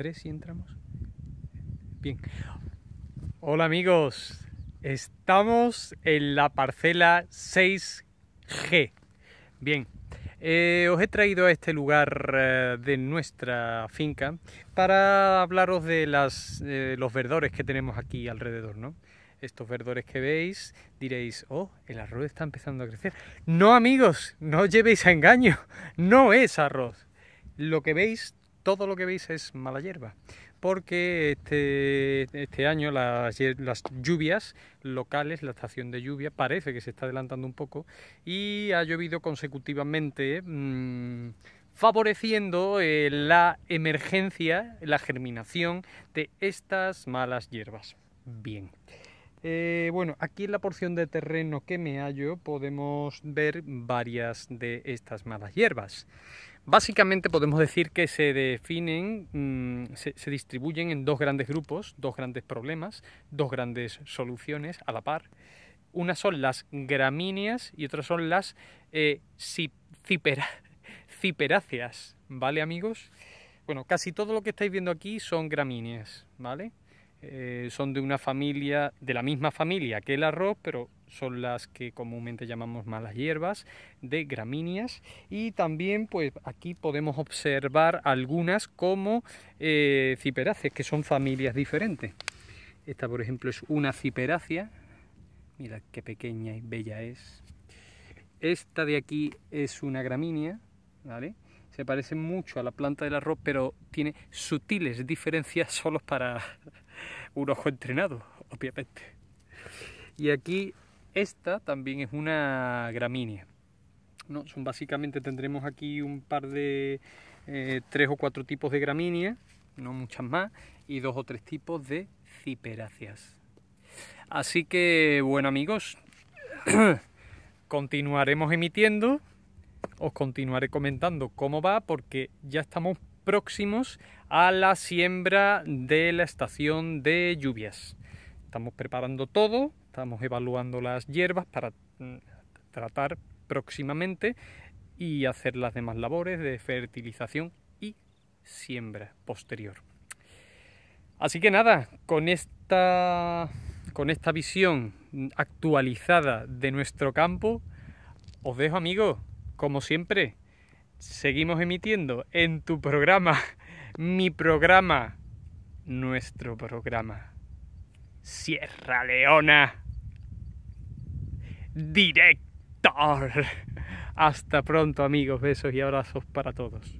tres y entramos. Bien. Hola amigos, estamos en la parcela 6G. Bien, eh, os he traído a este lugar eh, de nuestra finca para hablaros de las, eh, los verdores que tenemos aquí alrededor, ¿no? Estos verdores que veis diréis, oh, el arroz está empezando a crecer. No amigos, no llevéis a engaño, no es arroz. Lo que veis todo lo que veis es mala hierba, porque este, este año las, lluvias locales, la estación de lluvia, parece que se está adelantando un poco y ha llovido consecutivamente. Mm, favoreciendo eh, la emergencia, la germinación de estas malas hierbas. Bien. Eh, bueno, aquí en la porción de terreno que me hallo podemos ver varias de estas malas hierbas. Básicamente podemos decir que se definen, mm, se, distribuyen en dos grandes grupos, dos grandes problemas, dos grandes soluciones a la par. Unas son las gramíneas y otras son las eh, ciperáceas, ¿vale amigos? Bueno, casi todo lo que estáis viendo aquí son gramíneas, ¿vale? Eh, son de una familia, de la misma familia que el arroz, pero son las que comúnmente llamamos malas hierbas, de gramíneas. Y también, pues aquí podemos observar algunas como eh, ciperáceas, que son familias diferentes. Esta, por ejemplo, es una ciperácea. Mira qué pequeña y bella es. Esta de aquí es una gramínea, ¿vale? Se parece mucho a la planta del arroz, pero tiene sutiles diferencias solo para un ojo entrenado, obviamente. Y aquí esta también es una gramínea. No, son básicamente tendremos aquí un par de eh, tres o cuatro tipos de gramínea no muchas más, y dos o tres tipos de ciperáceas. Así que, bueno amigos, continuaremos emitiendo, os continuaré comentando cómo va, porque ya estamos próximos a la siembra de la estación de lluvias. Estamos preparando todo, estamos evaluando las hierbas para mm, tratar próximamente y hacer las demás labores de fertilización y siembra posterior. Así que nada, con esta, con esta visión actualizada de nuestro campo, os dejo amigos, como siempre, seguimos emitiendo en tu programa, mi programa, nuestro programa. Sierra Leona. Director. Hasta pronto amigos, besos y abrazos para todos.